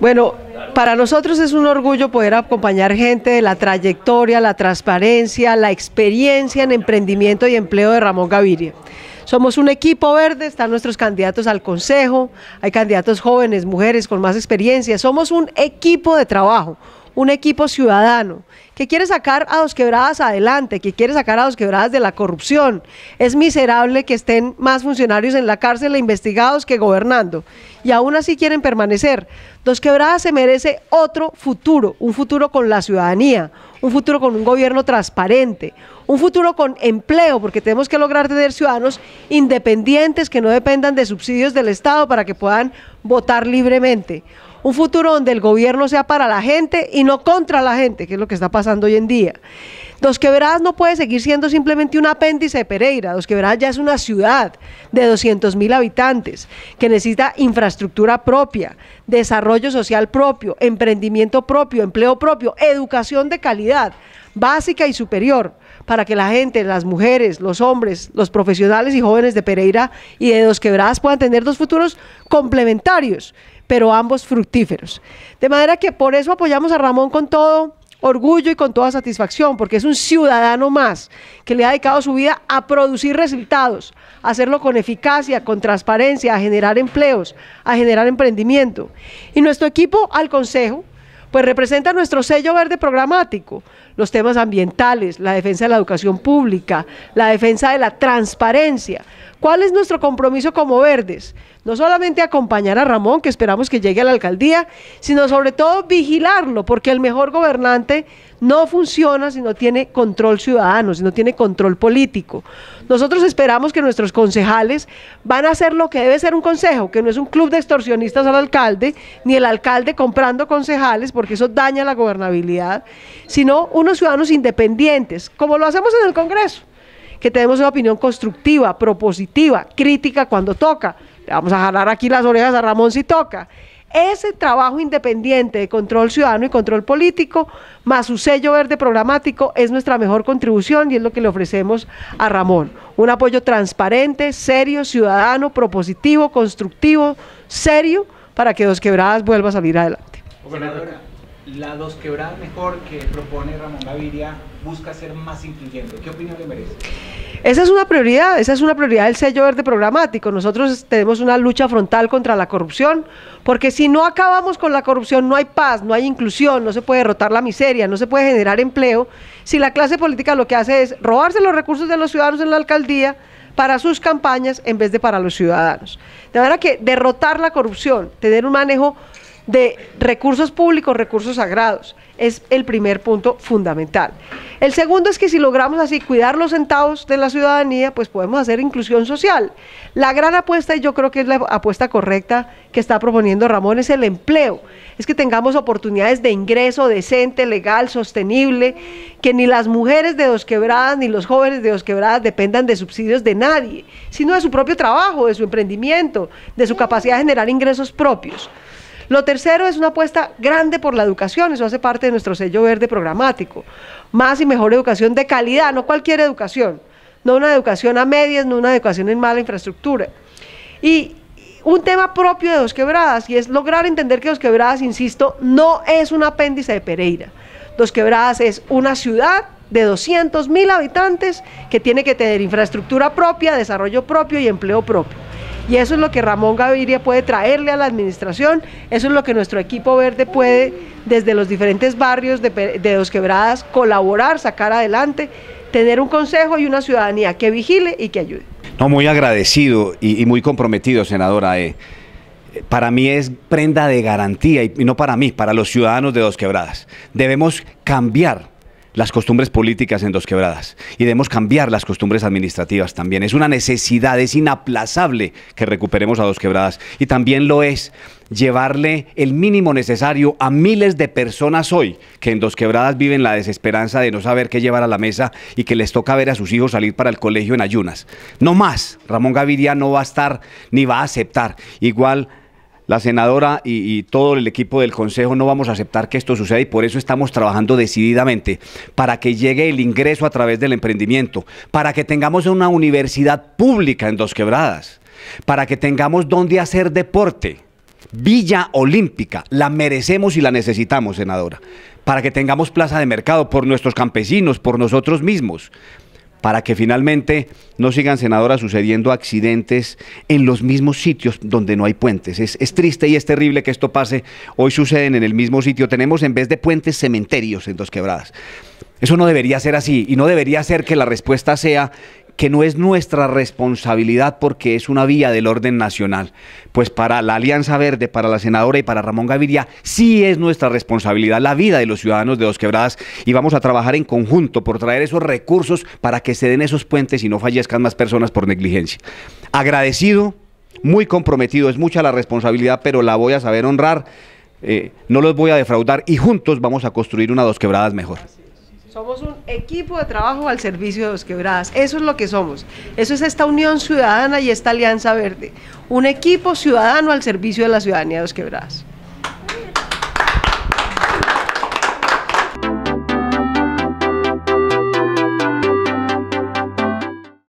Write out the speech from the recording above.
Bueno, para nosotros es un orgullo poder acompañar gente de la trayectoria, la transparencia, la experiencia en emprendimiento y empleo de Ramón Gaviria. Somos un equipo verde, están nuestros candidatos al consejo, hay candidatos jóvenes, mujeres con más experiencia, somos un equipo de trabajo, un equipo ciudadano que quiere sacar a Dos Quebradas adelante, que quiere sacar a Dos Quebradas de la corrupción. Es miserable que estén más funcionarios en la cárcel e investigados que gobernando. Y aún así quieren permanecer. Dos Quebradas se merece otro futuro, un futuro con la ciudadanía, un futuro con un gobierno transparente, un futuro con empleo, porque tenemos que lograr tener ciudadanos independientes que no dependan de subsidios del Estado para que puedan votar libremente un futuro donde el gobierno sea para la gente y no contra la gente, que es lo que está pasando hoy en día. Dos Quebradas no puede seguir siendo simplemente un apéndice de Pereira. Dos Quebradas ya es una ciudad de 200 mil habitantes que necesita infraestructura propia, desarrollo social propio, emprendimiento propio, empleo propio, educación de calidad básica y superior para que la gente, las mujeres, los hombres, los profesionales y jóvenes de Pereira y de Dos Quebradas puedan tener dos futuros complementarios pero ambos fructíferos. De manera que por eso apoyamos a Ramón con todo orgullo y con toda satisfacción, porque es un ciudadano más que le ha dedicado su vida a producir resultados, a hacerlo con eficacia, con transparencia, a generar empleos, a generar emprendimiento. Y nuestro equipo al Consejo, pues representa nuestro sello verde programático, los temas ambientales, la defensa de la educación pública, la defensa de la transparencia, ¿Cuál es nuestro compromiso como verdes? No solamente acompañar a Ramón, que esperamos que llegue a la alcaldía, sino sobre todo vigilarlo, porque el mejor gobernante no funciona si no tiene control ciudadano, si no tiene control político. Nosotros esperamos que nuestros concejales van a hacer lo que debe ser un consejo, que no es un club de extorsionistas al alcalde, ni el alcalde comprando concejales, porque eso daña la gobernabilidad, sino unos ciudadanos independientes, como lo hacemos en el Congreso que tenemos una opinión constructiva, propositiva, crítica cuando toca. Le vamos a jalar aquí las orejas a Ramón si toca. Ese trabajo independiente de control ciudadano y control político, más su sello verde programático, es nuestra mejor contribución y es lo que le ofrecemos a Ramón. Un apoyo transparente, serio, ciudadano, propositivo, constructivo, serio, para que Dos Quebradas vuelva a salir adelante la dos Quebradas mejor que propone Ramón Gaviria busca ser más incluyente. ¿Qué opinión le merece? Esa es una prioridad, esa es una prioridad del sello verde programático. Nosotros tenemos una lucha frontal contra la corrupción, porque si no acabamos con la corrupción no hay paz, no hay inclusión, no se puede derrotar la miseria, no se puede generar empleo. Si la clase política lo que hace es robarse los recursos de los ciudadanos en la alcaldía, para sus campañas en vez de para los ciudadanos. De verdad que derrotar la corrupción, tener un manejo de recursos públicos, recursos sagrados. Es el primer punto fundamental. El segundo es que si logramos así cuidar los centavos de la ciudadanía, pues podemos hacer inclusión social. La gran apuesta, y yo creo que es la apuesta correcta que está proponiendo Ramón, es el empleo. Es que tengamos oportunidades de ingreso decente, legal, sostenible, que ni las mujeres de Dos Quebradas ni los jóvenes de Dos Quebradas dependan de subsidios de nadie, sino de su propio trabajo, de su emprendimiento, de su capacidad de generar ingresos propios. Lo tercero es una apuesta grande por la educación, eso hace parte de nuestro sello verde programático. Más y mejor educación de calidad, no cualquier educación, no una educación a medias, no una educación en mala infraestructura. Y un tema propio de Dos Quebradas, y es lograr entender que Dos Quebradas, insisto, no es un apéndice de Pereira. Dos Quebradas es una ciudad de 200 mil habitantes que tiene que tener infraestructura propia, desarrollo propio y empleo propio. Y eso es lo que Ramón Gaviria puede traerle a la administración, eso es lo que nuestro equipo verde puede desde los diferentes barrios de, Dos Quebradas colaborar, sacar adelante, tener un consejo y una ciudadanía que vigile y que ayude. No, muy agradecido y, muy comprometido, senadora. E. para mí es prenda de garantía, y no para mí, para los ciudadanos de Dos Quebradas. Debemos cambiar las costumbres políticas en Dos Quebradas y debemos cambiar las costumbres administrativas también. Es una necesidad, es inaplazable que recuperemos a Dos Quebradas y también lo es llevarle el mínimo necesario a miles de personas hoy que en Dos Quebradas viven la desesperanza de no saber qué llevar a la mesa y que les toca ver a sus hijos salir para el colegio en ayunas. No más, Ramón Gaviria no va a estar ni va a aceptar. Igual la senadora y, todo el equipo del Consejo no vamos a aceptar que esto suceda y por eso estamos trabajando decididamente para que llegue el ingreso a través del emprendimiento, para que tengamos una universidad pública en Dos Quebradas, para que tengamos donde hacer deporte. Villa Olímpica, la merecemos y la necesitamos, senadora, para que tengamos plaza de mercado por nuestros campesinos, por nosotros mismos para que finalmente no sigan, senadoras sucediendo accidentes en los mismos sitios donde no hay puentes. Es, es, triste y es terrible que esto pase. Hoy suceden en el mismo sitio. Tenemos en vez de puentes cementerios en dos quebradas. Eso no debería ser así y no debería ser que la respuesta sea que no es nuestra responsabilidad porque es una vía del orden nacional. Pues para la Alianza Verde, para la senadora y para Ramón Gaviria, sí es nuestra responsabilidad la vida de los ciudadanos de Dos Quebradas y vamos a trabajar en conjunto por traer esos recursos para que se den esos puentes y no fallezcan más personas por negligencia. Agradecido, muy comprometido, es mucha la responsabilidad, pero la voy a saber honrar. Eh, no los voy a defraudar y juntos vamos a construir una Dos Quebradas mejor. Somos un equipo de trabajo al servicio de los Quebradas. Eso es lo que somos. Eso es esta unión ciudadana y esta alianza verde. Un equipo ciudadano al servicio de la ciudadanía de los Quebradas.